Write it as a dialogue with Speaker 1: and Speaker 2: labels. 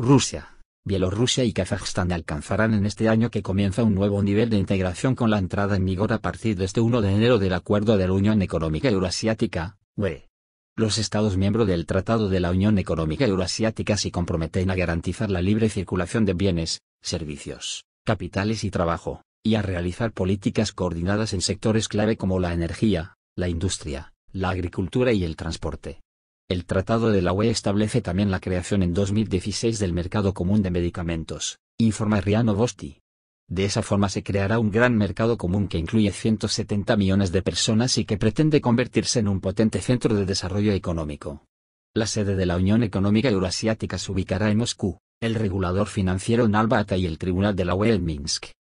Speaker 1: Rusia, Bielorrusia y Kazajstán alcanzarán en este año que comienza un nuevo nivel de integración con la entrada en vigor a partir de este 1 de enero del Acuerdo de la Unión Económica Euroasiática, Los Estados miembros del Tratado de la Unión Económica Euroasiática se comprometen a garantizar la libre circulación de bienes, servicios, capitales y trabajo, y a realizar políticas coordinadas en sectores clave como la energía, la industria, la agricultura y el transporte. El Tratado de la UE establece también la creación en 2016 del Mercado Común de Medicamentos, informa Riano Bosti. De esa forma se creará un gran mercado común que incluye 170 millones de personas y que pretende convertirse en un potente centro de desarrollo económico. La sede de la Unión Económica Euroasiática se ubicará en Moscú, el regulador financiero en Albata y el Tribunal de la UE en Minsk.